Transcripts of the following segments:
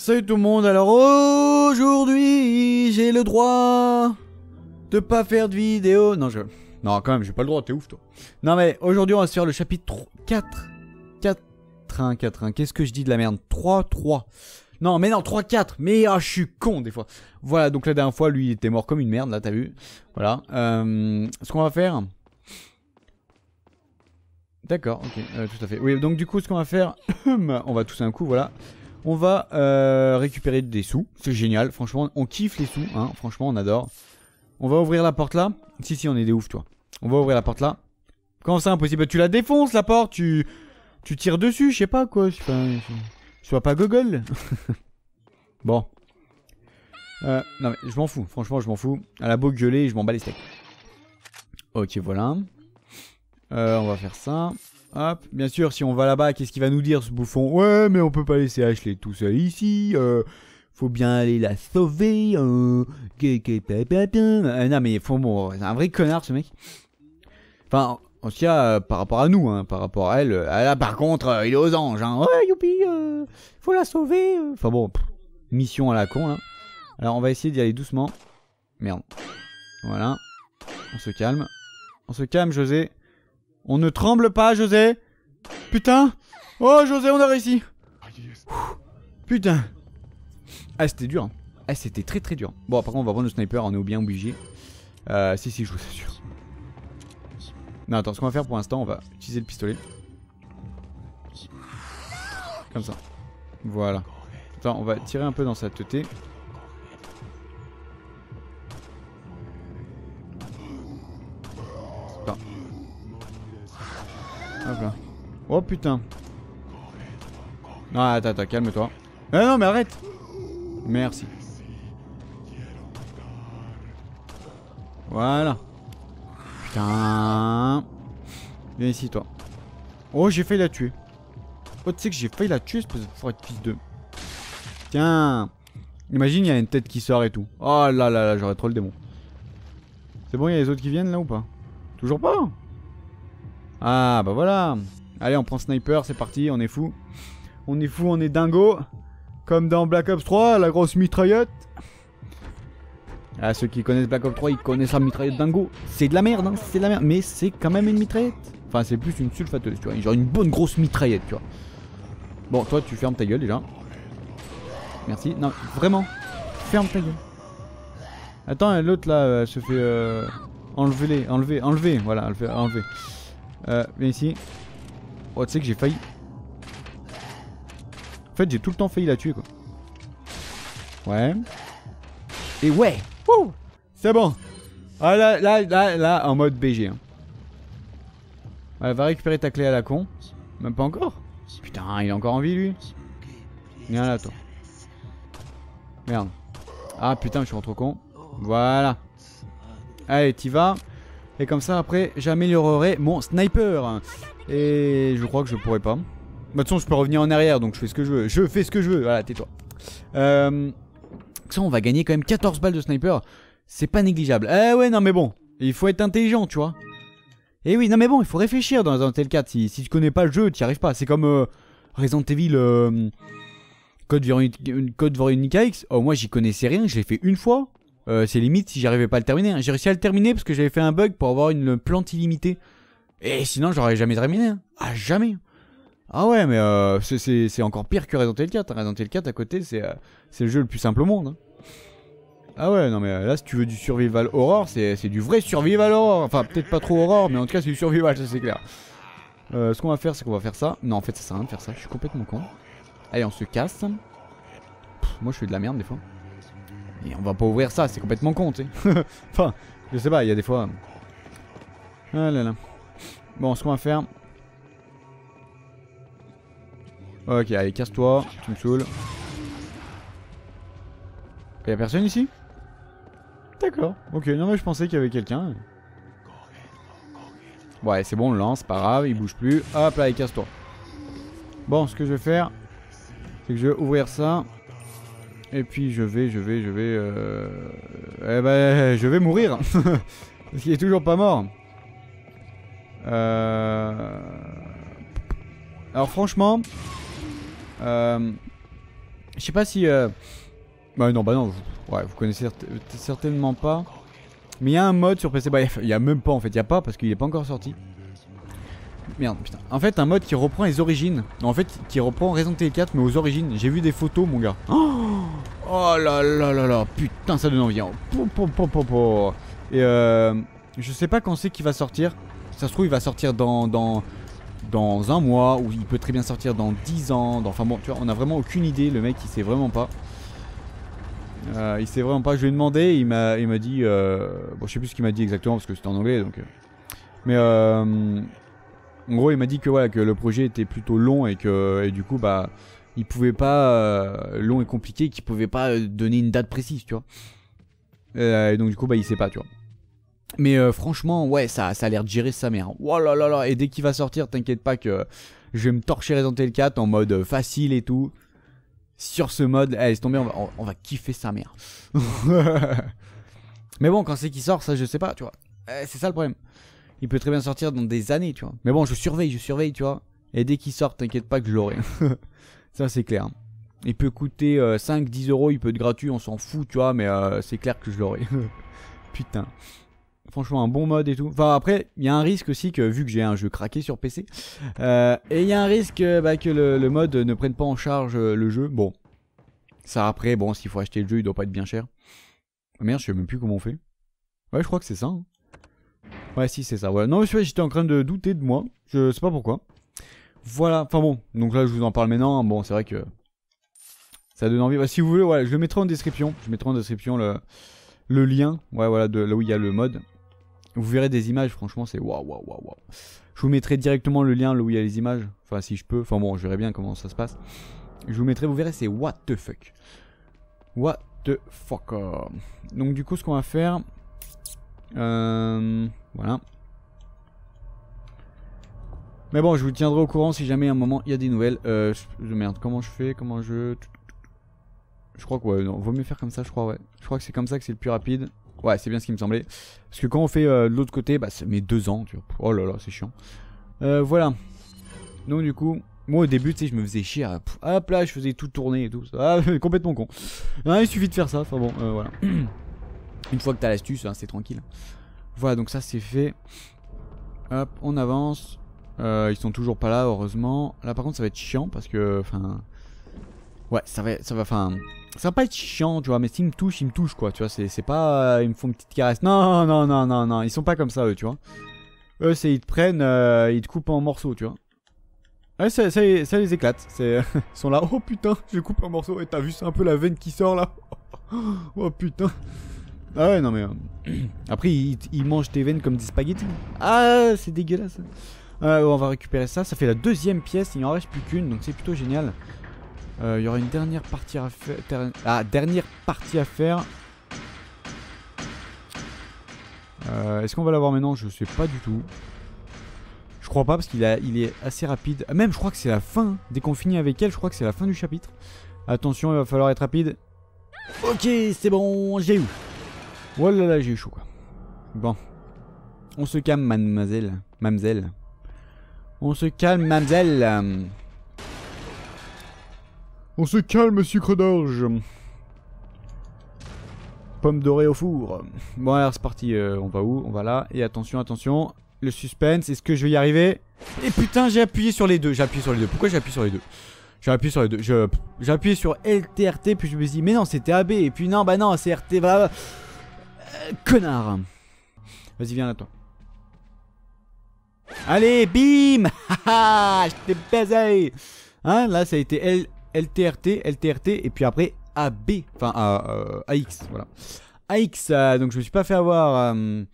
Salut tout le monde, alors aujourd'hui j'ai le droit de pas faire de vidéo. Non, je. Non, quand même, j'ai pas le droit, t'es ouf toi. Non, mais aujourd'hui on va se faire le chapitre 4. 4. 1, 4, 1. Qu'est-ce que je dis de la merde 3, 3. Non, mais non, 3, 4. Mais ah, je suis con des fois. Voilà, donc la dernière fois, lui, il était mort comme une merde, là, t'as vu. Voilà. Euh, ce qu'on va faire. D'accord, ok, euh, tout à fait. Oui, donc du coup, ce qu'on va faire. on va tous un coup, voilà. On va euh, récupérer des sous. C'est génial. Franchement, on kiffe les sous. Hein. Franchement, on adore. On va ouvrir la porte là. Si, si, on est des ouf, toi. On va ouvrir la porte là. Comment ça, impossible Tu la défonces, la porte. Tu, tu tires dessus, je sais pas quoi. je sois pas gogol. bon. Euh, non, mais je m'en fous. Franchement, je m'en fous. Elle a beau gueuler, je m'en bats les steaks. Ok, voilà. Euh, on va faire ça. Hop, bien sûr, si on va là-bas, qu'est-ce qu'il va nous dire ce bouffon Ouais, mais on peut pas laisser Ashley tout seul ici. Euh, faut bien aller la sauver. Euh, euh non, mais faut bon, c'est un vrai connard ce mec. Enfin, en tout cas, euh, par rapport à nous, hein, par rapport à elle. Euh, là, par contre, il est aux anges. Hein. Ouais, youpi, euh, faut la sauver. Enfin bon, mission à la con. Hein. Alors, on va essayer d'y aller doucement. Merde. Voilà. On se calme. On se calme, José. On ne tremble pas, José Putain Oh, José, on a réussi Putain Ah, c'était dur. Hein. Ah, c'était très très dur. Bon, par contre, on va prendre le sniper, on est bien obligé. Euh, si, si, je vous assure. Non, attends, ce qu'on va faire pour l'instant, on va utiliser le pistolet. Comme ça. Voilà. Attends, on va tirer un peu dans sa teuté. Oh putain. Non, attends, attends, calme-toi. Ah non, mais arrête Merci. Voilà. Putain. Viens ici, toi. Oh, j'ai failli la tuer. Oh, tu sais que j'ai failli la tuer, espèce de forêt de fils de... Tiens. Imagine, il y a une tête qui sort et tout. Oh là là là, j'aurais trop le démon. C'est bon, il y a les autres qui viennent, là, ou pas Toujours pas ah bah voilà Allez on prend sniper, c'est parti, on est fou. On est fou, on est dingo. Comme dans Black Ops 3, la grosse mitraillette. Ah ceux qui connaissent Black Ops 3, ils connaissent la mitraillette dingo. C'est de la merde, hein, c'est de la merde. Mais c'est quand même une mitraillette. Enfin c'est plus une sulfateuse, tu vois. Genre une bonne grosse mitraillette, tu vois. Bon, toi tu fermes ta gueule déjà. Merci. Non, vraiment. Ferme ta gueule. Attends, l'autre là, elle se fait euh, enlever, enlever, enlever. Voilà, enlever. Euh, viens ici. Oh, tu sais que j'ai failli. En fait, j'ai tout le temps failli la tuer, quoi. Ouais. Et ouais C'est bon Ah là, là, là, là, en mode BG. Hein. va récupérer ta clé à la con. Même pas encore Putain, il est encore en vie, lui. Viens là, toi. Merde. Ah putain, je suis trop con. Voilà. Allez, t'y vas. Et comme ça, après, j'améliorerai mon sniper. Et je crois que je pourrais pas. Bah, de toute façon, je peux revenir en arrière, donc je fais ce que je veux. Je fais ce que je veux. Voilà, tais-toi. Euh, ça, on va gagner quand même 14 balles de sniper. C'est pas négligeable. Eh ouais, non, mais bon. Il faut être intelligent, tu vois. Et eh oui, non, mais bon, il faut réfléchir dans un tel cas. Si, tu connais pas le jeu, t'y arrives pas. C'est comme euh, Resident Evil euh, Code, Code Veronica X. Oh, moi, j'y connaissais rien. Je l'ai fait une fois. Euh, c'est limite si j'arrivais pas à le terminer. Hein. J'ai réussi à le terminer parce que j'avais fait un bug pour avoir une plante illimitée. Et sinon, j'aurais jamais terminé. Hein. Ah, jamais. Ah ouais, mais euh, c'est encore pire que Resident Evil 4. Resident Evil 4 à côté, euh, c'est le jeu le plus simple au monde. Hein. Ah ouais, non mais là, si tu veux du survival horror, c'est du vrai survival horror. Enfin, peut-être pas trop horror, mais en tout cas, c'est du survival, ça c'est clair. ce qu'on va faire, c'est qu'on va faire ça. Non, en fait, ça sert à rien de faire ça. Je suis complètement con. Allez, on se casse. moi, je fais de la merde des fois. Et on va pas ouvrir ça, c'est complètement con, tu enfin, je sais pas, il y a des fois... Euh, ah là là. Bon, ce qu'on va faire... Ok, allez, casse-toi, tu me saoules. Y'a personne ici D'accord, ok, non mais je pensais qu'il y avait quelqu'un. Ouais, c'est bon, on le lance, pas grave, il bouge plus. Hop là, casse-toi. Bon, ce que je vais faire, c'est que je vais ouvrir ça. Et puis je vais, je vais, je vais... Euh, eh ben, je vais mourir Parce qu'il est toujours pas mort. Euh... Alors franchement... Euh, je sais pas si... Euh, bah non, bah non, vous, ouais, vous connaissez certainement pas. Mais il y a un mode sur PC, bah il a même pas en fait, il y a pas parce qu'il est pas encore sorti. Merde, putain. En fait, un mode qui reprend les origines. en fait, qui reprend Resident t 4, mais aux origines. J'ai vu des photos, mon gars. Oh, oh là là là là. Putain, ça donne envie. Hein. Et euh, je sais pas quand c'est qu'il va sortir. Ça se trouve, il va sortir dans, dans, dans un mois, ou il peut très bien sortir dans 10 ans. enfin bon, tu vois, on a vraiment aucune idée. Le mec, il sait vraiment pas. Euh, il sait vraiment pas. Je lui ai demandé, il m'a dit. Euh, bon, je sais plus ce qu'il m'a dit exactement parce que c'était en anglais donc. Euh. Mais euh, en gros, il m'a dit que que le projet était plutôt long et que du coup bah il pouvait pas euh, long et compliqué, qu'il pouvait pas euh, donner une date précise, tu vois. Euh, et donc du coup bah il sait pas, tu vois. Mais franchement, ouais, ça, ça a l'air de gérer sa mère. Oh là et dès qu'il va sortir, t'inquiète pas que je vais me torcher Resident Evil 4 en mode facile et tout. Sur ce mode, eh, allez, c'est tombé, on va, on, va kiffer sa mère. Mais bon, quand c'est qui sort, ça je sais pas, tu vois. Eh, c'est ça le problème. Il peut très bien sortir dans des années, tu vois. Mais bon, je surveille, je surveille, tu vois. Et dès qu'il sort, t'inquiète pas que je l'aurai. ça, c'est clair. Il peut coûter 5, euh, 10 euros, il peut être gratuit, on s'en fout, tu vois, mais euh, c'est clair que je l'aurai. Putain. Franchement, un bon mode et tout. Enfin, après, il y a un risque aussi que, vu que j'ai un jeu craqué sur PC, euh, et il y a un risque bah, que le, le, mode ne prenne pas en charge le jeu. Bon, ça après, bon, s'il faut acheter le jeu, il doit pas être bien cher. Merde, je sais même plus comment on fait. Ouais, je crois que c'est ça. Hein. Ouais, si, c'est ça. Ouais. Non, mais j'étais en train de douter de moi. Je sais pas pourquoi. Voilà. Enfin bon, donc là, je vous en parle maintenant. Bon, c'est vrai que ça donne envie. Bah, si vous voulez, voilà, je le mettrai en description. Je mettrai en description le, le lien. Ouais, voilà, de là où il y a le mode. Vous verrez des images, franchement, c'est waouh, waouh, waouh, waouh. Je vous mettrai directement le lien là où il y a les images. Enfin, si je peux. Enfin bon, je verrai bien comment ça se passe. Je vous mettrai, vous verrez, c'est what the fuck. What the fuck. Donc, du coup, ce qu'on va faire, euh, voilà. Mais bon, je vous tiendrai au courant si jamais à un moment il y a des nouvelles. Euh, je, merde, comment je fais Comment je. Je crois que ouais, non, vaut mieux faire comme ça, je crois, ouais. Je crois que c'est comme ça que c'est le plus rapide. Ouais, c'est bien ce qui me semblait. Parce que quand on fait euh, de l'autre côté, bah ça met deux ans, tu vois. Oh là là, c'est chiant. Euh, voilà. Donc du coup, moi au début, tu sais, je me faisais chier. À... Hop là, je faisais tout tourner et tout. Ah, complètement con. Ah, il suffit de faire ça, enfin bon, euh, voilà. Une fois que t'as l'astuce, hein, c'est tranquille. Voilà, donc ça c'est fait. Hop, on avance. Euh, ils sont toujours pas là, heureusement. Là par contre ça va être chiant parce que, enfin... Ouais, ça va, ça va, enfin... Ça va pas être chiant, tu vois, mais s'ils me touchent, ils me touchent, quoi, tu vois, c'est pas... Euh, ils me font une petite caresse. Non, non, non, non, non, ils sont pas comme ça, eux, tu vois. Eux, c'est ils te prennent, euh, ils te coupent en morceaux, tu vois. Ouais, ça, ça, les éclate. ils sont là, oh putain, je coupe en morceaux. Et t'as vu, c'est un peu la veine qui sort, là. oh putain. Ah ouais, non mais... Euh, après, il, mange tes veines comme des spaghettis. Ah, c'est dégueulasse. Euh, on va récupérer ça. Ça fait la deuxième pièce. Il n'en reste plus qu'une, donc c'est plutôt génial. Euh, il y aura une dernière partie à faire. Ah, dernière partie à faire. Est-ce qu'on va l'avoir maintenant Je sais pas du tout. Je crois pas parce qu'il il est assez rapide. Ah, même, je crois que c'est la fin. Dès qu'on finit avec elle, je crois que c'est la fin du chapitre. Attention, il va falloir être rapide. Ok, c'est bon, j'ai eu. Oh là là, j'ai eu chaud quoi. Bon. On se calme, mademoiselle. Mamselle. On se calme, mademoiselle. On se calme, sucre d'orge. Pomme dorée au four. Bon, alors c'est parti. Euh, on va où On va là. Et attention, attention. Le suspense. Est-ce que je vais y arriver Et putain, j'ai appuyé sur les deux. J'ai appuyé sur les deux. Pourquoi j'ai appuyé sur les deux j'ai appuyé sur les deux. J'ai appuyé sur LTRT, puis je me suis dit, mais non, c'était AB. Et puis non, bah non, c'est RT. va connard Vas-y, viens là toi. Allez, bim ah, Je t'ai baisé hein, là, ça a été LTRT, LTRT, et puis après AB, enfin AX, euh, voilà. AX, euh, donc je me suis pas fait avoir... Euh.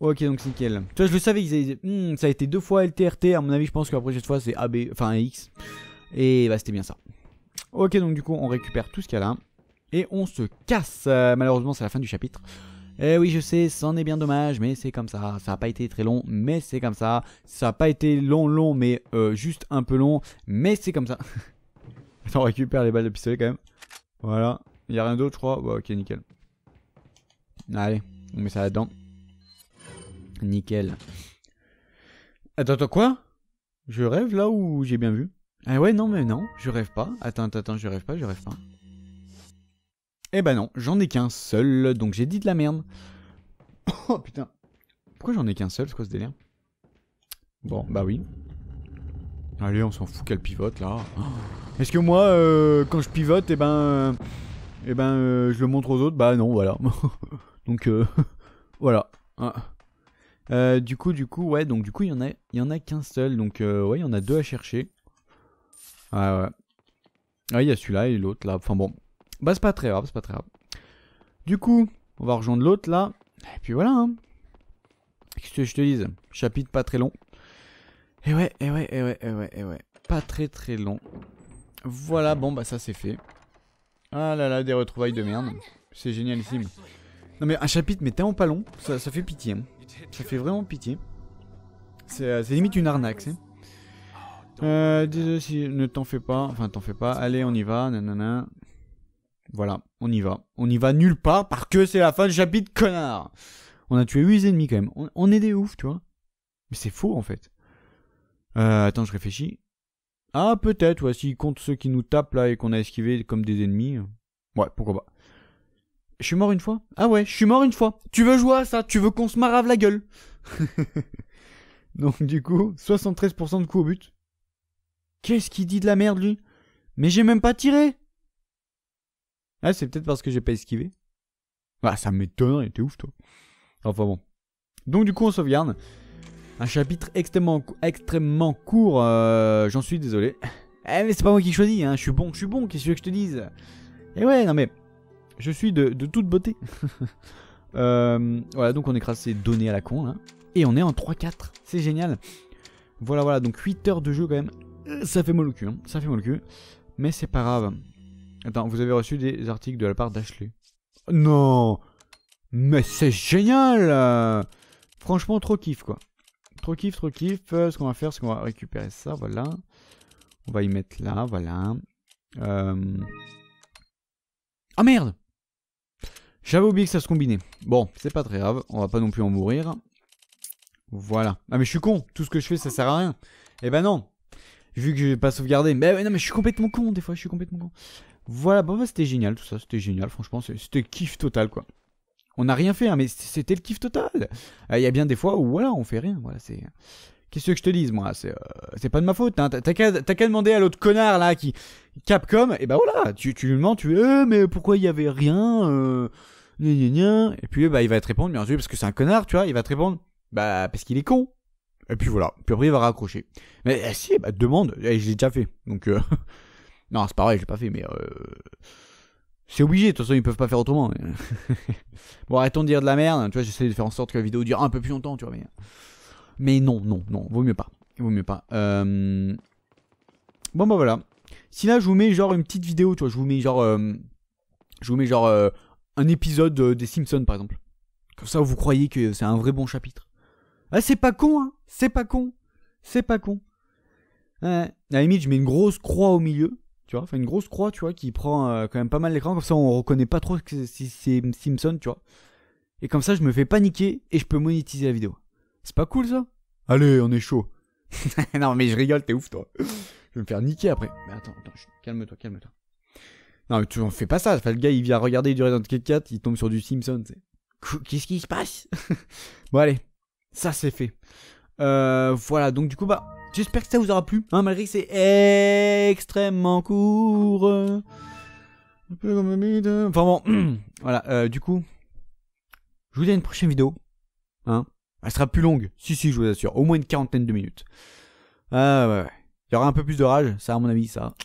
Ok, donc c'est nickel. Tu je le savais, avaient... Hmm, ça a été deux fois LTRT, à mon avis, je pense que la prochaine fois, c'est AB, enfin AX. Et bah, c'était bien ça. Ok, donc du coup, on récupère tout ce qu'il y a là. Et on se casse. malheureusement, c'est la fin du chapitre. Eh oui, je sais, c'en est bien dommage, mais c'est comme ça. Ça n'a pas été très long, mais c'est comme ça. Ça n'a pas été long, long, mais euh, juste un peu long, mais c'est comme ça. Attends, on récupère les balles de pistolet quand même. Voilà. Il a rien d'autre, je crois. Bon, bah, ok, nickel. Allez, on met ça là-dedans. Nickel. Attends, attends, quoi Je rêve là ou j'ai bien vu Ah ouais, non, mais non, je rêve pas. Attends, attends, je rêve pas, je rêve pas. Eh ben non, j'en ai qu'un seul, donc j'ai dit de la merde. Oh putain. Pourquoi j'en ai qu'un seul, c'est quoi ce délire Bon, bah oui. Allez, on s'en fout qu'elle pivote là. Est-ce que moi, euh, quand je pivote, et eh ben, et euh, eh ben, euh, je le montre aux autres Bah non, voilà. donc voilà. Ah. du coup, du coup, ouais, donc du coup, il y en a, en a qu'un seul, donc ouais, il y en a deux à chercher. Ah ouais. Ah, il y a celui-là et l'autre là. Enfin bon, bah c'est pas très grave, c'est pas très grave. Du coup, on va rejoindre l'autre là. Et puis voilà. Hein. quest que je te dis? Chapitre pas très long. Et eh ouais, et eh ouais, et eh ouais, et ouais, et ouais. Pas très très long. Voilà, bon bah ça c'est fait. Ah là là, des retrouvailles de merde. C'est génialissime. Non mais un chapitre mais tellement pas long, ça, fait pitié. Hein. Ça fait vraiment pitié. C'est euh, limite une arnaque, c'est. Euh, désolé si ne t'en fais pas, enfin t'en fais pas, allez on y va, nanana. Voilà, on y va. On y va nulle part parce que c'est la fin du chapitre, connard On a tué 8 ennemis quand même. On, est des oufs, tu vois. Mais c'est faux en fait. Euh, attends, je réfléchis. Ah, peut-être, ouais, s'ils comptent ceux qui nous tapent là et qu'on a esquivé comme des ennemis. Euh, ouais, pourquoi pas. Je suis mort une fois Ah ouais, je suis mort une fois. Tu veux jouer à ça Tu veux qu'on se marave la gueule Donc du coup, 73% de coups au but. Qu'est-ce qu'il dit de la merde lui Mais j'ai même pas tiré ah, c'est peut-être parce que j'ai pas esquivé. Bah, ça m'étonnerait, t'es ouf, toi. Enfin bon. Donc, du coup, on sauvegarde. Un chapitre extrêmement, extrêmement court. Euh, j'en suis désolé. Eh, mais c'est pas moi qui choisis, hein. Je suis bon, je suis bon, qu'est-ce que je te dise Eh ouais, non mais. Je suis de, toute beauté. Euh, voilà, donc on écrase ces données à la con, là. Et on est en 3-4. C'est génial. Voilà, voilà, donc 8 heures de jeu quand même. Euh, ça fait mal au cul, hein. Ça fait mal au cul. Mais c'est pas grave. Attends, vous avez reçu des articles de la part d'Ashley. Non Mais c'est génial Franchement, trop kiff, quoi. Trop kiff, trop kiff. Euh, ce qu'on va faire, c'est qu'on va récupérer ça, voilà. On va y mettre là, voilà. Euh, ah merde J'avais oublié que ça se combinait. Bon, c'est pas très grave, on va pas non plus en mourir. Voilà. Ah mais je suis con, tout ce que je fais ça sert à rien. Eh ben non Vu que je vais pas sauvegarder. Mais non mais je suis complètement con des fois, je suis complètement con. Voilà, bon, bah, bah, c'était génial tout ça, c'était génial, franchement, c'était kiff total quoi. On n'a rien fait, hein, mais c'était le kiff total. Il euh, y a bien des fois où voilà, on fait rien. Voilà, c'est. Qu'est-ce que je te dis, moi C'est euh, c'est pas de ma faute. Hein. T'as qu'à demander à l'autre connard là qui Capcom. Et ben voilà, tu, tu lui demandes, tu «Euh, mais pourquoi il y avait rien euh... Et puis bah il va te répondre, bien sûr, parce que c'est un connard, tu vois. Il va te répondre, bah parce qu'il est con. Et puis voilà. Puis après il va raccrocher. Mais eh, si, bah demande. je l'ai déjà fait. Donc Non, c'est pareil, j'ai pas fait, mais euh, c'est obligé. De toute façon, ils peuvent pas faire autrement. bon, arrêtons de dire de la merde. Tu vois, j'essaie de faire en sorte que la vidéo dure un peu plus longtemps, tu vois. Mais, mais non, non, non, vaut mieux pas. Vaut mieux pas. Euh, bon, bah voilà. Si là, je vous mets genre une petite vidéo, tu vois, je vous mets genre, euh, je vous mets genre un épisode des Simpsons, par exemple. Comme ça, vous croyez que c'est un vrai bon chapitre. Ah, c'est pas con, hein C'est pas con. C'est pas con. Ouais. À la limite, je mets une grosse croix au milieu tu vois, enfin une grosse croix, tu vois, qui prend euh, quand même pas mal l'écran, comme ça on reconnaît pas trop que si c'est Simpson, tu vois. Et comme ça je me fais paniquer et je peux monétiser la vidéo. C'est pas cool ça Allez, on est chaud. non mais je rigole, t'es ouf toi. je vais me faire niquer après. Mais attends, attends, calme-toi, calme-toi. Non mais tu en fais pas ça, le gars il vient regarder du Resident Evil 4, il tombe sur du Simpson, Qu'est-ce qui se passe Bon allez, ça c'est fait. Euh, voilà, donc du coup bah J'espère que ça vous aura plu, hein, malgré que c'est extrêmement court. Enfin bon, voilà, euh, du coup, je vous dis à une prochaine vidéo. Hein. Elle sera plus longue, si si, je vous assure, au moins une quarantaine de minutes. Ah ouais, Il y aura un peu plus de rage, ça à mon avis, ça.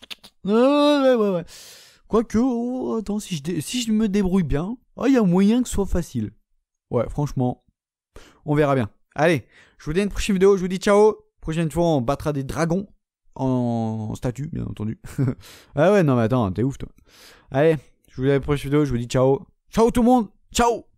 ouais, ouais, ouais. Quoique, oh, attends, si je, si je me débrouille bien, oh, il y a moyen que ce soit facile. Ouais, franchement, on verra bien. Allez, je vous dis à une prochaine vidéo, je vous dis ciao Prochaine fois, on battra des dragons en statue, bien entendu. ah ouais, non, mais attends, t'es ouf, toi. Allez, je vous dis à la prochaine vidéo. Je vous dis ciao. Ciao tout le monde. Ciao